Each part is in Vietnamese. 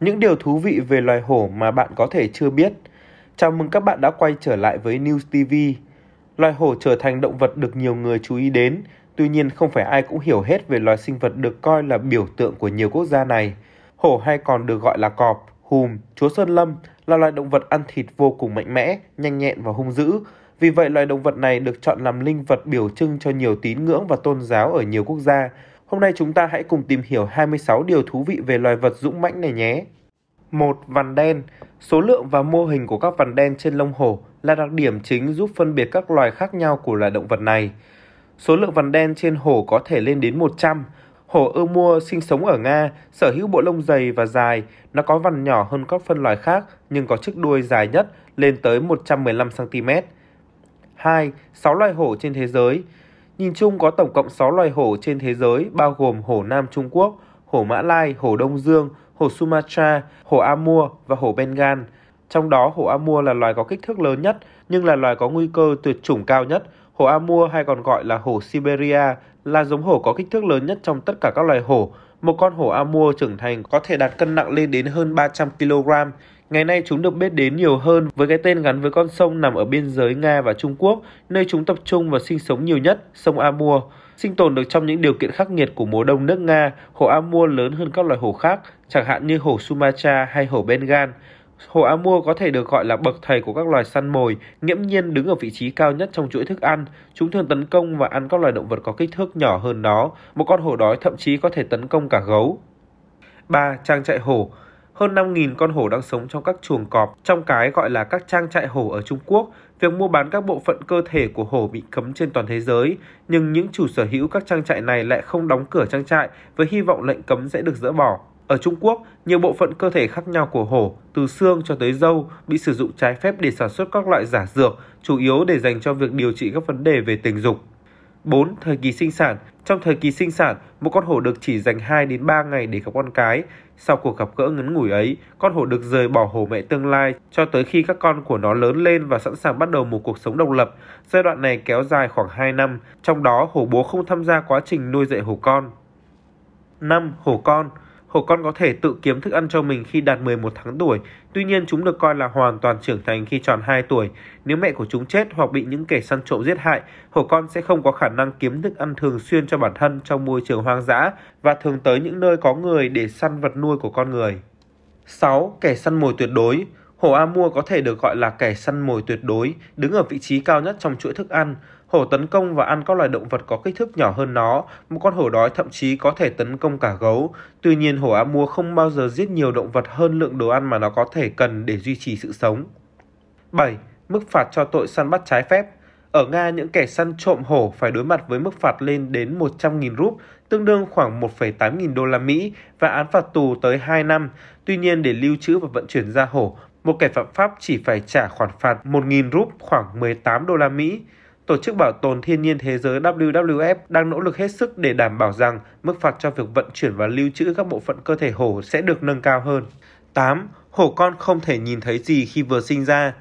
những điều thú vị về loài hổ mà bạn có thể chưa biết. Chào mừng các bạn đã quay trở lại với News TV. Loài hổ trở thành động vật được nhiều người chú ý đến, tuy nhiên không phải ai cũng hiểu hết về loài sinh vật được coi là biểu tượng của nhiều quốc gia này. Hổ hay còn được gọi là cọp, hùm, chúa sơn lâm là loài động vật ăn thịt vô cùng mạnh mẽ, nhanh nhẹn và hung dữ. Vì vậy, loài động vật này được chọn làm linh vật biểu trưng cho nhiều tín ngưỡng và tôn giáo ở nhiều quốc gia, Hôm nay chúng ta hãy cùng tìm hiểu 26 điều thú vị về loài vật dũng mãnh này nhé. Một Vằn đen Số lượng và mô hình của các vằn đen trên lông hổ là đặc điểm chính giúp phân biệt các loài khác nhau của loài động vật này. Số lượng vằn đen trên hổ có thể lên đến 100. Hổ ơ mua sinh sống ở Nga, sở hữu bộ lông dày và dài, nó có vằn nhỏ hơn các phân loài khác nhưng có chiếc đuôi dài nhất lên tới 115cm. 2. 6 loài hổ trên thế giới Nhìn chung có tổng cộng 6 loài hổ trên thế giới bao gồm hổ Nam Trung Quốc, hổ Mã Lai, hổ Đông Dương, hổ Sumatra, hổ Amur và hổ Bengal. Trong đó, hổ Amur là loài có kích thước lớn nhất nhưng là loài có nguy cơ tuyệt chủng cao nhất. Hổ Amur hay còn gọi là hổ Siberia là giống hổ có kích thước lớn nhất trong tất cả các loài hổ. Một con hổ Amur trưởng thành có thể đạt cân nặng lên đến hơn 300 kg. Ngày nay chúng được biết đến nhiều hơn với cái tên gắn với con sông nằm ở biên giới Nga và Trung Quốc, nơi chúng tập trung và sinh sống nhiều nhất, sông Amur. Sinh tồn được trong những điều kiện khắc nghiệt của mùa đông nước Nga, hồ Amur lớn hơn các loài hồ khác, chẳng hạn như hồ Sumatra hay hồ Bengal. Hồ Amur có thể được gọi là bậc thầy của các loài săn mồi, nghiễm nhiên đứng ở vị trí cao nhất trong chuỗi thức ăn. Chúng thường tấn công và ăn các loài động vật có kích thước nhỏ hơn nó. Một con hổ đói thậm chí có thể tấn công cả gấu. 3. Trang trại hổ hơn 5.000 con hổ đang sống trong các chuồng cọp, trong cái gọi là các trang trại hổ ở Trung Quốc. Việc mua bán các bộ phận cơ thể của hổ bị cấm trên toàn thế giới, nhưng những chủ sở hữu các trang trại này lại không đóng cửa trang trại với hy vọng lệnh cấm sẽ được dỡ bỏ. Ở Trung Quốc, nhiều bộ phận cơ thể khác nhau của hổ, từ xương cho tới dâu, bị sử dụng trái phép để sản xuất các loại giả dược, chủ yếu để dành cho việc điều trị các vấn đề về tình dục. 4. Thời kỳ sinh sản. Trong thời kỳ sinh sản, một con hổ được chỉ dành 2 đến 3 ngày để gặp con cái. Sau cuộc gặp gỡ ngắn ngủi ấy, con hổ được rời bỏ hổ mẹ tương lai cho tới khi các con của nó lớn lên và sẵn sàng bắt đầu một cuộc sống độc lập. Giai đoạn này kéo dài khoảng 2 năm, trong đó hổ bố không tham gia quá trình nuôi dạy hổ con. 5. Hổ con hổ con có thể tự kiếm thức ăn cho mình khi đạt 11 tháng tuổi, tuy nhiên chúng được coi là hoàn toàn trưởng thành khi tròn 2 tuổi. Nếu mẹ của chúng chết hoặc bị những kẻ săn trộm giết hại, hổ con sẽ không có khả năng kiếm thức ăn thường xuyên cho bản thân trong môi trường hoang dã và thường tới những nơi có người để săn vật nuôi của con người. 6. Kẻ săn mồi tuyệt đối Hổ A Mua có thể được gọi là kẻ săn mồi tuyệt đối, đứng ở vị trí cao nhất trong chuỗi thức ăn. Hổ tấn công và ăn các loài động vật có kích thước nhỏ hơn nó, một con hổ đói thậm chí có thể tấn công cả gấu. Tuy nhiên hổ A Mua không bao giờ giết nhiều động vật hơn lượng đồ ăn mà nó có thể cần để duy trì sự sống. 7. Mức phạt cho tội săn bắt trái phép ở Nga, những kẻ săn trộm hổ phải đối mặt với mức phạt lên đến 100.000 rúp, tương đương khoảng 1,8 nghìn đô la Mỹ và án phạt tù tới 2 năm. Tuy nhiên, để lưu trữ và vận chuyển ra hổ, một kẻ phạm pháp chỉ phải trả khoản phạt 1.000 rúp khoảng 18 đô la Mỹ. Tổ chức Bảo tồn Thiên nhiên Thế giới WWF đang nỗ lực hết sức để đảm bảo rằng mức phạt cho việc vận chuyển và lưu trữ các bộ phận cơ thể hổ sẽ được nâng cao hơn. 8. Hổ con không thể nhìn thấy gì khi vừa sinh ra.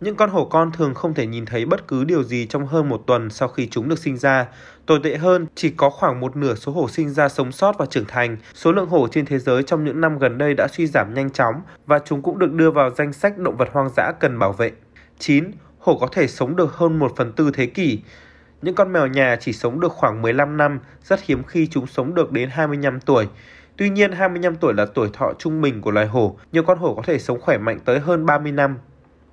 Những con hổ con thường không thể nhìn thấy bất cứ điều gì trong hơn một tuần sau khi chúng được sinh ra. Tồi tệ hơn, chỉ có khoảng một nửa số hổ sinh ra sống sót và trưởng thành. Số lượng hổ trên thế giới trong những năm gần đây đã suy giảm nhanh chóng và chúng cũng được đưa vào danh sách động vật hoang dã cần bảo vệ. 9. Hổ có thể sống được hơn một phần tư thế kỷ. Những con mèo nhà chỉ sống được khoảng 15 năm, rất hiếm khi chúng sống được đến 25 tuổi. Tuy nhiên, 25 tuổi là tuổi thọ trung bình của loài hổ, nhiều con hổ có thể sống khỏe mạnh tới hơn 30 năm.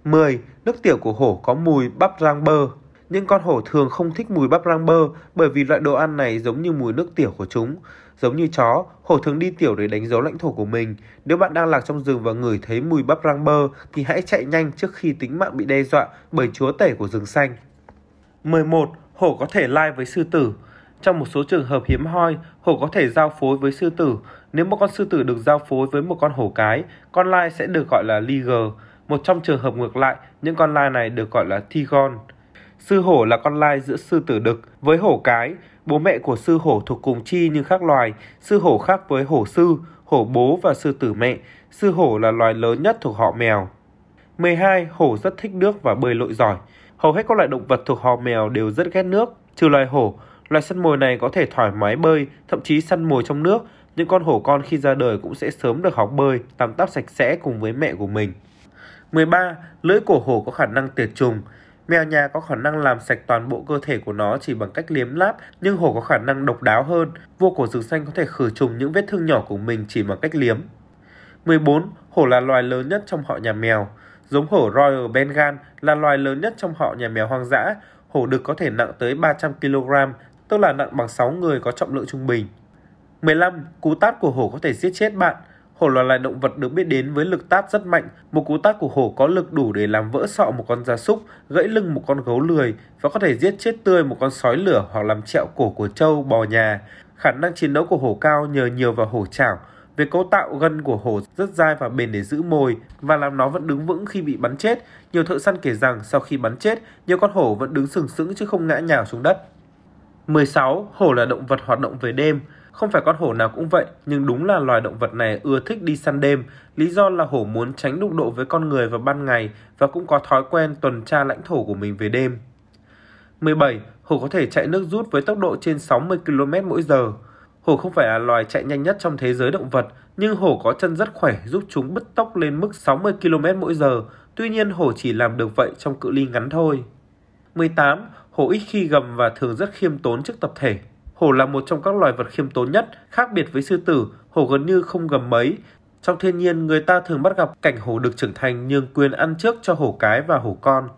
10. Nước tiểu của hổ có mùi bắp rang bơ. Những con hổ thường không thích mùi bắp rang bơ bởi vì loại đồ ăn này giống như mùi nước tiểu của chúng. Giống như chó, hổ thường đi tiểu để đánh dấu lãnh thổ của mình. Nếu bạn đang lạc trong rừng và ngửi thấy mùi bắp rang bơ thì hãy chạy nhanh trước khi tính mạng bị đe dọa bởi chúa tể của rừng xanh. 11. Hổ có thể lai với sư tử. Trong một số trường hợp hiếm hoi, hổ có thể giao phối với sư tử. Nếu một con sư tử được giao phối với một con hổ cái, con lai sẽ được gọi là liger. Một trong trường hợp ngược lại, những con lai này được gọi là thi gon. Sư hổ là con lai giữa sư tử đực với hổ cái. Bố mẹ của sư hổ thuộc cùng chi nhưng khác loài. Sư hổ khác với hổ sư, hổ bố và sư tử mẹ. Sư hổ là loài lớn nhất thuộc họ mèo. 12. Hổ rất thích nước và bơi lội giỏi. Hầu hết các loại động vật thuộc họ mèo đều rất ghét nước, trừ loài hổ. Loài săn mồi này có thể thoải mái bơi, thậm chí săn mồi trong nước. Những con hổ con khi ra đời cũng sẽ sớm được học bơi, tắm tắp sạch sẽ cùng với mẹ của mình. 13. Lưỡi của hổ có khả năng tiệt trùng. Mèo nhà có khả năng làm sạch toàn bộ cơ thể của nó chỉ bằng cách liếm láp, nhưng hổ có khả năng độc đáo hơn. Vua của rừng xanh có thể khử trùng những vết thương nhỏ của mình chỉ bằng cách liếm. 14. Hổ là loài lớn nhất trong họ nhà mèo. Giống hổ Royal Bengal là loài lớn nhất trong họ nhà mèo hoang dã. Hổ đực có thể nặng tới 300 kg, tức là nặng bằng 6 người có trọng lượng trung bình. 15. Cú tát của hổ có thể giết chết bạn. Hổ là loài động vật được biết đến với lực tát rất mạnh. Một cú tát của hổ có lực đủ để làm vỡ sọ một con gia súc, gãy lưng một con gấu lười và có thể giết chết tươi một con sói lửa hoặc làm trẹo cổ của trâu, bò nhà. Khả năng chiến đấu của hổ cao nhờ nhiều vào hổ chảo. Về cấu tạo, gân của hổ rất dai và bền để giữ mồi và làm nó vẫn đứng vững khi bị bắn chết. Nhiều thợ săn kể rằng sau khi bắn chết, nhiều con hổ vẫn đứng sừng sững chứ không ngã nhào xuống đất. 16. Hổ là động vật hoạt động về đêm. Không phải con hổ nào cũng vậy, nhưng đúng là loài động vật này ưa thích đi săn đêm, lý do là hổ muốn tránh đụng độ với con người vào ban ngày và cũng có thói quen tuần tra lãnh thổ của mình về đêm. 17. Hổ có thể chạy nước rút với tốc độ trên 60 km mỗi giờ. Hổ không phải là loài chạy nhanh nhất trong thế giới động vật, nhưng hổ có chân rất khỏe giúp chúng bứt tốc lên mức 60 km mỗi giờ. Tuy nhiên hổ chỉ làm được vậy trong cự ly ngắn thôi. 18. Hổ ít khi gầm và thường rất khiêm tốn trước tập thể. Hổ là một trong các loài vật khiêm tốn nhất, khác biệt với sư tử, hổ gần như không gầm mấy. Trong thiên nhiên, người ta thường bắt gặp cảnh hổ được trưởng thành nhường quyền ăn trước cho hổ cái và hổ con.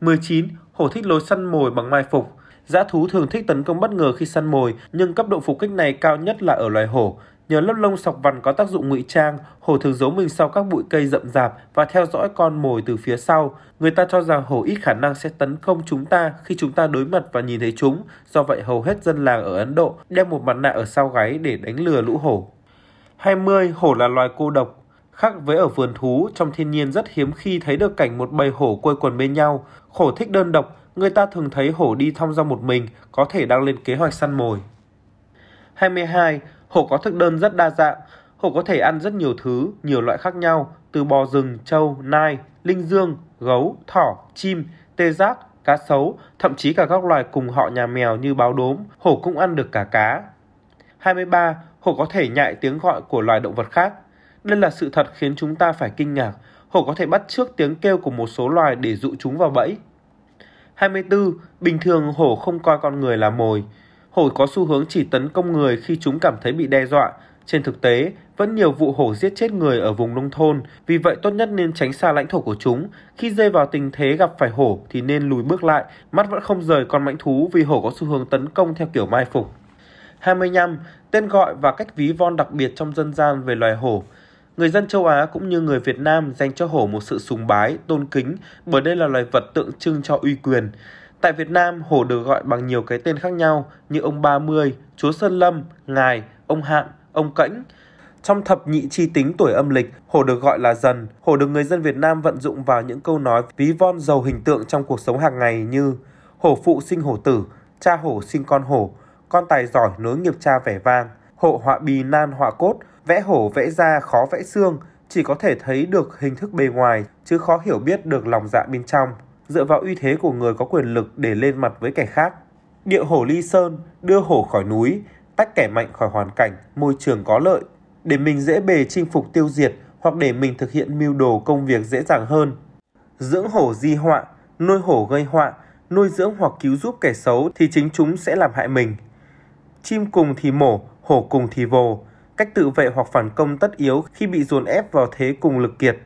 19. Hổ thích lối săn mồi bằng mai phục. Dã thú thường thích tấn công bất ngờ khi săn mồi, nhưng cấp độ phục kích này cao nhất là ở loài hổ. Nhờ lớp lông sọc vằn có tác dụng ngụy trang, hổ thường giấu mình sau các bụi cây rậm rạp và theo dõi con mồi từ phía sau. Người ta cho rằng hổ ít khả năng sẽ tấn công chúng ta khi chúng ta đối mặt và nhìn thấy chúng. Do vậy hầu hết dân làng ở Ấn Độ đeo một mặt nạ ở sau gáy để đánh lừa lũ hổ. 20. Hổ là loài cô độc. Khác với ở vườn thú, trong thiên nhiên rất hiếm khi thấy được cảnh một bầy hổ quây quần bên nhau. Hổ thích đơn độc, người ta thường thấy hổ đi thong dong một mình, có thể đang lên kế hoạch săn mồi. 22. Hổ có thức đơn rất đa dạng, hổ có thể ăn rất nhiều thứ, nhiều loại khác nhau, từ bò rừng, trâu, nai, linh dương, gấu, thỏ, chim, tê giác, cá sấu, thậm chí cả các loài cùng họ nhà mèo như báo đốm, hổ cũng ăn được cả cá. 23. Hổ có thể nhại tiếng gọi của loài động vật khác. Đây là sự thật khiến chúng ta phải kinh ngạc. Hổ có thể bắt trước tiếng kêu của một số loài để dụ chúng vào bẫy. 24. Bình thường hổ không coi con người là mồi hổ có xu hướng chỉ tấn công người khi chúng cảm thấy bị đe dọa. Trên thực tế, vẫn nhiều vụ hổ giết chết người ở vùng nông thôn, vì vậy tốt nhất nên tránh xa lãnh thổ của chúng. Khi rơi vào tình thế gặp phải hổ thì nên lùi bước lại, mắt vẫn không rời con mãnh thú vì hổ có xu hướng tấn công theo kiểu mai phục. 25. Tên gọi và cách ví von đặc biệt trong dân gian về loài hổ người dân châu Á cũng như người Việt Nam dành cho hổ một sự sùng bái, tôn kính bởi đây là loài vật tượng trưng cho uy quyền. Tại Việt Nam, hổ được gọi bằng nhiều cái tên khác nhau như ông Ba Mươi, Chúa Sơn Lâm, Ngài, ông Hạm, ông Cãnh. Trong thập nhị chi tính tuổi âm lịch, hổ được gọi là dần. Hổ được người dân Việt Nam vận dụng vào những câu nói ví von giàu hình tượng trong cuộc sống hàng ngày như hổ phụ sinh hổ tử, cha hổ sinh con hổ, con tài giỏi nối nghiệp cha vẻ vang, hộ họa bì nan họa cốt, vẽ hổ vẽ da khó vẽ xương, chỉ có thể thấy được hình thức bề ngoài chứ khó hiểu biết được lòng dạ bên trong dựa vào uy thế của người có quyền lực để lên mặt với kẻ khác. Địa hổ ly sơn, đưa hổ khỏi núi, tách kẻ mạnh khỏi hoàn cảnh, môi trường có lợi, để mình dễ bề chinh phục tiêu diệt hoặc để mình thực hiện mưu đồ công việc dễ dàng hơn. Dưỡng hổ di họa, nuôi hổ gây họa, nuôi dưỡng hoặc cứu giúp kẻ xấu thì chính chúng sẽ làm hại mình. Chim cùng thì mổ, hổ cùng thì vồ, cách tự vệ hoặc phản công tất yếu khi bị dồn ép vào thế cùng lực kiệt.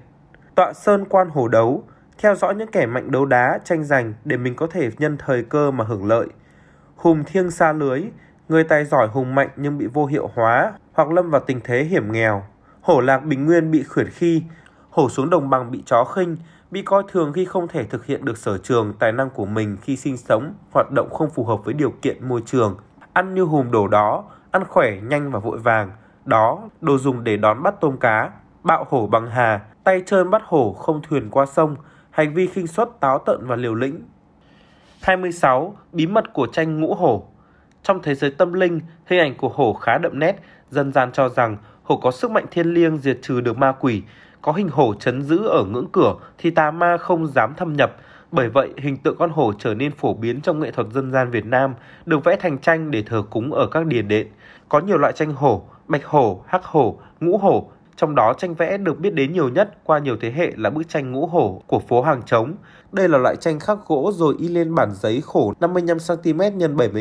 Tọa sơn quan hổ đấu, theo dõi những kẻ mạnh đấu đá, tranh giành để mình có thể nhân thời cơ mà hưởng lợi. Hùng thiêng xa lưới, người tài giỏi hùng mạnh nhưng bị vô hiệu hóa hoặc lâm vào tình thế hiểm nghèo. Hổ lạc bình nguyên bị khuyển khi, hổ xuống đồng bằng bị chó khinh, bị coi thường khi không thể thực hiện được sở trường, tài năng của mình khi sinh sống, hoạt động không phù hợp với điều kiện môi trường. Ăn như hùm đồ đó, ăn khỏe, nhanh và vội vàng. Đó, đồ dùng để đón bắt tôm cá, bạo hổ bằng hà, tay trơn bắt hổ không thuyền qua sông, hành vi khinh suất táo tợn và liều lĩnh. 26. Bí mật của tranh ngũ hổ Trong thế giới tâm linh, hình ảnh của hổ khá đậm nét, dân gian cho rằng hổ có sức mạnh thiên liêng diệt trừ được ma quỷ, có hình hổ chấn giữ ở ngưỡng cửa thì tà ma không dám thâm nhập. Bởi vậy, hình tượng con hổ trở nên phổ biến trong nghệ thuật dân gian Việt Nam, được vẽ thành tranh để thờ cúng ở các điền đện. Có nhiều loại tranh hổ, bạch hổ, hắc hổ, ngũ hổ, trong đó tranh vẽ được biết đến nhiều nhất qua nhiều thế hệ là bức tranh ngũ hổ của phố Hàng Trống. Đây là loại tranh khắc gỗ rồi in lên bản giấy khổ 55cm x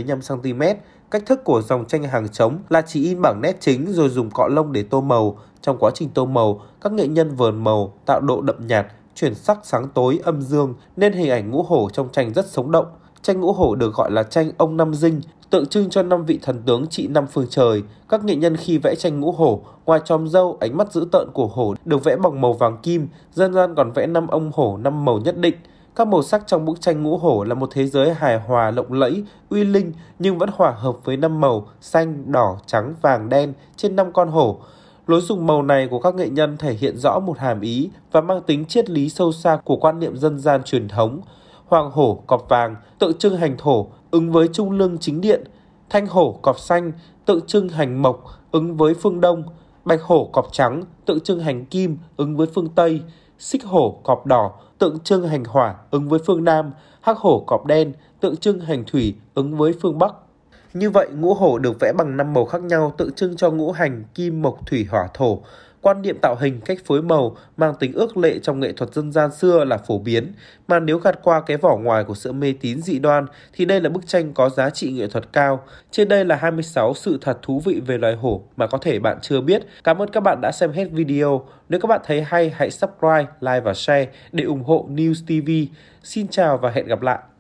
75cm. Cách thức của dòng tranh hàng trống là chỉ in bảng nét chính rồi dùng cọ lông để tô màu. Trong quá trình tô màu, các nghệ nhân vờn màu, tạo độ đậm nhạt, chuyển sắc sáng tối âm dương nên hình ảnh ngũ hổ trong tranh rất sống động. Tranh ngũ hổ được gọi là tranh ông năm dinh, tượng trưng cho năm vị thần tướng trị năm phương trời. Các nghệ nhân khi vẽ tranh ngũ hổ, ngoài tròm râu ánh mắt dữ tợn của hổ được vẽ bằng màu vàng kim, dân gian còn vẽ năm ông hổ năm màu nhất định. Các màu sắc trong bức tranh ngũ hổ là một thế giới hài hòa, lộng lẫy, uy linh nhưng vẫn hòa hợp với năm màu xanh, đỏ, trắng, vàng, đen trên năm con hổ. Lối dùng màu này của các nghệ nhân thể hiện rõ một hàm ý và mang tính triết lý sâu xa của quan niệm dân gian truyền thống hoàng hổ cọp vàng tượng trưng hành thổ ứng với trung lương chính điện, thanh hổ cọp xanh tượng trưng hành mộc ứng với phương đông, bạch hổ cọp trắng tượng trưng hành kim ứng với phương tây, xích hổ cọp đỏ tượng trưng hành hỏa ứng với phương nam, hắc hổ cọp đen tượng trưng hành thủy ứng với phương bắc. Như vậy, ngũ hổ được vẽ bằng năm màu khác nhau tượng trưng cho ngũ hành kim mộc thủy hỏa thổ quan niệm tạo hình cách phối màu mang tính ước lệ trong nghệ thuật dân gian xưa là phổ biến, mà nếu gạt qua cái vỏ ngoài của sự mê tín dị đoan thì đây là bức tranh có giá trị nghệ thuật cao. Trên đây là 26 sự thật thú vị về loài hổ mà có thể bạn chưa biết. Cảm ơn các bạn đã xem hết video. Nếu các bạn thấy hay hãy subscribe, like và share để ủng hộ News TV. Xin chào và hẹn gặp lại.